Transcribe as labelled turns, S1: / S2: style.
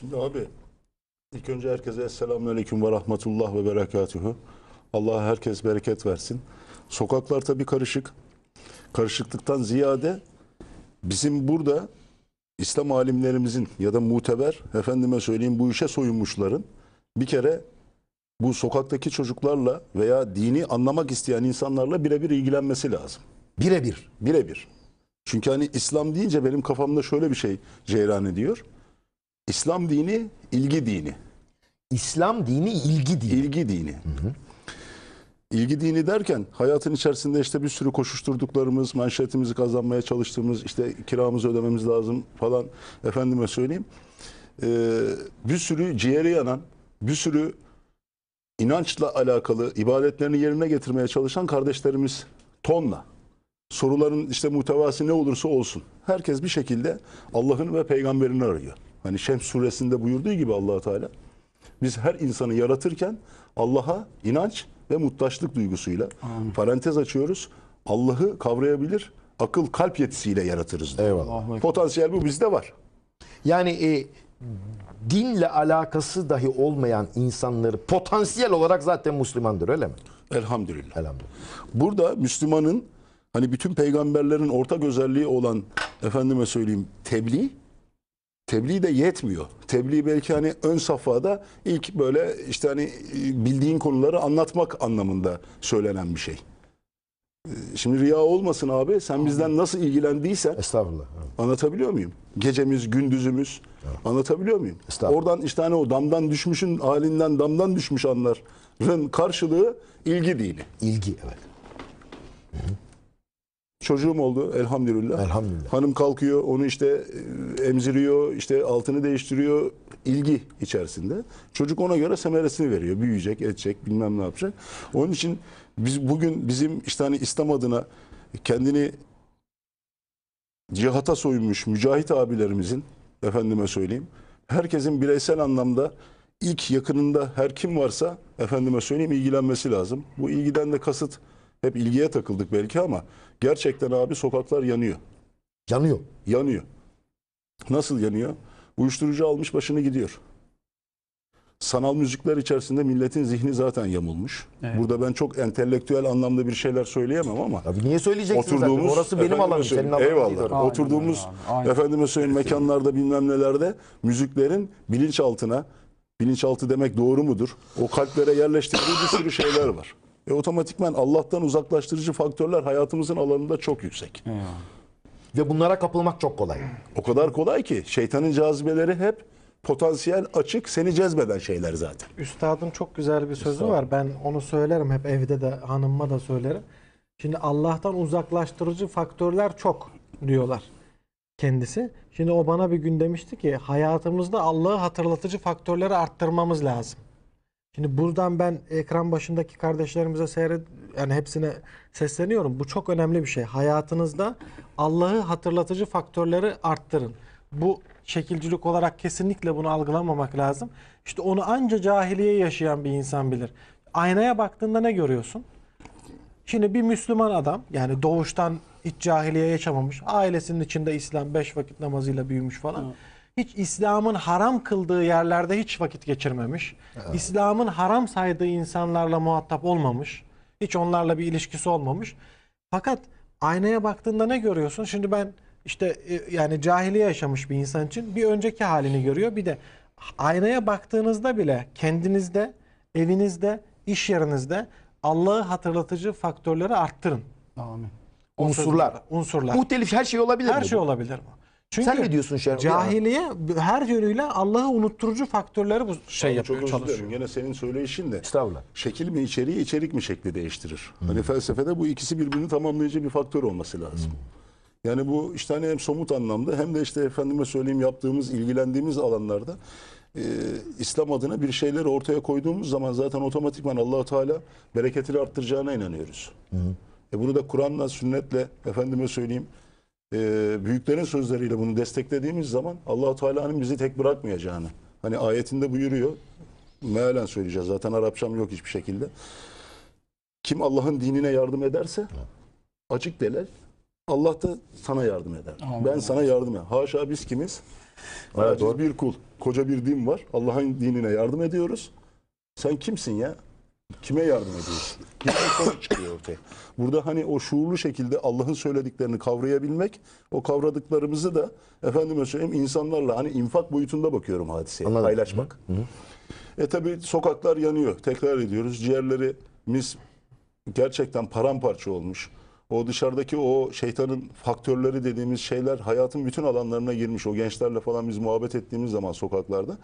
S1: Şimdi abi ilk önce herkese Esselamun Aleyküm ve Rahmetullah ve Berekatühü. Allah herkes bereket versin. Sokaklar tabii karışık. Karışıklıktan ziyade bizim burada İslam alimlerimizin ya da muteber efendime söyleyeyim bu işe soyunmuşların bir kere bu sokaktaki çocuklarla veya dini anlamak isteyen insanlarla birebir ilgilenmesi lazım. Birebir. Birebir. Çünkü hani İslam deyince benim kafamda şöyle bir şey ceyran ediyor. İslam dini ilgi dini. İslam dini ilgi dini. İlgi dini. Hı hı. İlgi dini derken hayatın içerisinde işte bir sürü koşuşturduklarımız, manşetimizi kazanmaya çalıştığımız, işte kiramızı ödememiz lazım falan efendime söyleyeyim. Ee, bir sürü ciğeri yanan, bir sürü inançla alakalı ibadetlerini yerine getirmeye çalışan kardeşlerimiz tonla. Soruların işte muhtevası ne olursa olsun. Herkes bir şekilde Allah'ın ve peygamberini arıyor. Hani Şems suresinde buyurduğu gibi allah Teala biz her insanı yaratırken Allah'a inanç ve muttaçlık duygusuyla Amin. parantez açıyoruz. Allah'ı kavrayabilir akıl kalp yetisiyle yaratırız. Eyvallah. Potansiyel bu bizde var. Yani e, dinle alakası dahi olmayan insanları potansiyel olarak zaten Müslümandır öyle mi? Elhamdülillah. Elhamdülillah. Burada Müslümanın hani bütün peygamberlerin ortak özelliği olan efendime söyleyeyim tebliğ tebliğ de yetmiyor. Tebliğ belki hani ön safhada ilk böyle işte hani e, bildiğin konuları anlatmak anlamında söylenen bir şey. E, şimdi riya olmasın abi. Sen bizden nasıl ilgilendiysen. Estağfurullah. Anlatabiliyor muyum? Gecemiz, gündüzümüz. Anlatabiliyor muyum? Oradan işte hani o damdan düşmüşün halinden damdan düşmüş anların karşılığı ilgi dini. İlgi evet. Hı -hı. Çocuğum oldu elhamdülillah. Elhamdülillah. Hanım kalkıyor, onu işte e, emziriyor, işte altını değiştiriyor ilgi içerisinde. Çocuk ona göre semeresini veriyor. Büyüyecek, edecek, bilmem ne yapacak. Onun için biz bugün bizim işte hani İslam adına kendini cihata soyunmuş mücahit abilerimizin efendime söyleyeyim herkesin bireysel anlamda ilk yakınında her kim varsa efendime söyleyeyim ilgilenmesi lazım. Bu ilgiden de kasıt hep ilgiye takıldık belki ama gerçekten abi sokaklar yanıyor. Yanıyor. Yanıyor. Nasıl yanıyor? Uyuşturucu almış başını gidiyor. Sanal müzikler içerisinde milletin zihni zaten yamulmuş. Evet. Burada ben çok entelektüel anlamda bir şeyler söyleyemem ama. Abi niye söyleyeceksin zaten? Orası benim alanım. Senin alanın eyvallah. aynen, oturduğumuz aynen, aynen. efendime söyleyeyim mekanlarda bilmem nelerde müziklerin bilinçaltına bilinçaltı demek doğru mudur? O kalplere yerleştirdiği bir sürü şeyler var. E, otomatikman Allah'tan uzaklaştırıcı faktörler hayatımızın alanında çok yüksek. Ve bunlara kapılmak çok kolay. O kadar kolay ki şeytanın cazibeleri hep potansiyel açık seni cezbeden şeyler zaten.
S2: Üstadın çok güzel bir sözü Üstadım. var. Ben onu söylerim hep evde de hanımma da söylerim. Şimdi Allah'tan uzaklaştırıcı faktörler çok diyorlar kendisi. Şimdi o bana bir gün demişti ki hayatımızda Allah'ı hatırlatıcı faktörleri arttırmamız lazım. Şimdi buradan ben ekran başındaki kardeşlerimize seyret yani hepsine sesleniyorum. Bu çok önemli bir şey. Hayatınızda Allah'ı hatırlatıcı faktörleri arttırın. Bu şekilcilik olarak kesinlikle bunu algılamamak lazım. İşte onu anca cahiliye yaşayan bir insan bilir. Aynaya baktığında ne görüyorsun? Şimdi bir Müslüman adam yani doğuştan hiç cahiliye yaşamamış. Ailesinin içinde İslam beş vakit namazıyla büyümüş falan. Evet hiç İslam'ın haram kıldığı yerlerde hiç vakit geçirmemiş. Evet. İslam'ın haram saydığı insanlarla muhatap olmamış. Hiç onlarla bir ilişkisi olmamış. Fakat aynaya baktığında ne görüyorsun? Şimdi ben işte e, yani cahiliye yaşamış bir insan için bir önceki halini görüyor. Bir de aynaya baktığınızda bile kendinizde, evinizde, iş yerinizde Allah'ı hatırlatıcı faktörleri arttırın. Amin. Unsurlar. Unsurlar. Muhtelif her şey olabilir her mi? Her şey olabilir mi?
S1: Çünkü Sen ne diyorsun Şenol? Cahiliye
S2: her yönüyle Allah'ı unutturucu faktörleri bu şey yapıyor, çok çalışıyor.
S1: yine senin söyleyişin de. Estağfurullah. Şekil mi içeriği, içerik mi şekli değiştirir? Hmm. Hani felsefede bu ikisi birbirini tamamlayıcı bir faktör olması lazım. Hmm. Yani bu işte hani hem somut anlamda hem de işte efendime söyleyeyim yaptığımız, ilgilendiğimiz alanlarda e, İslam adına bir şeyleri ortaya koyduğumuz zaman zaten otomatikman Allahu Teala bereketini arttıracağına inanıyoruz. hmm. E bunu da Kur'an'la, sünnetle efendime söyleyeyim e, büyüklerin sözleriyle bunu desteklediğimiz zaman Allah Teala'nın bizi tek bırakmayacağını hani ayetinde buyuruyor. Mealen söyleyeceğiz. Zaten Arapçam yok hiçbir şekilde. Kim Allah'ın dinine yardım ederse açık delal Allah da sana yardım eder. Amin. Ben sana yardım ederim. Haşa biz kimiz? Evet, biz bir kul. Koca bir din var. Allah'ın dinine yardım ediyoruz. Sen kimsin ya? Kime yardım ediyorsun? Hikmet sonuç çıkıyor ortaya. Burada hani o şuurlu şekilde Allah'ın söylediklerini kavrayabilmek, o kavradıklarımızı da efendime söyleyeyim insanlarla hani infak boyutunda bakıyorum hadiseye, Anladım. paylaşmak. Hı hı. E tabi sokaklar yanıyor. Tekrar ediyoruz. Ciğerleri mis gerçekten paramparça olmuş. O dışarıdaki o şeytanın faktörleri dediğimiz şeyler hayatın bütün alanlarına girmiş. O gençlerle falan biz muhabbet ettiğimiz zaman sokaklarda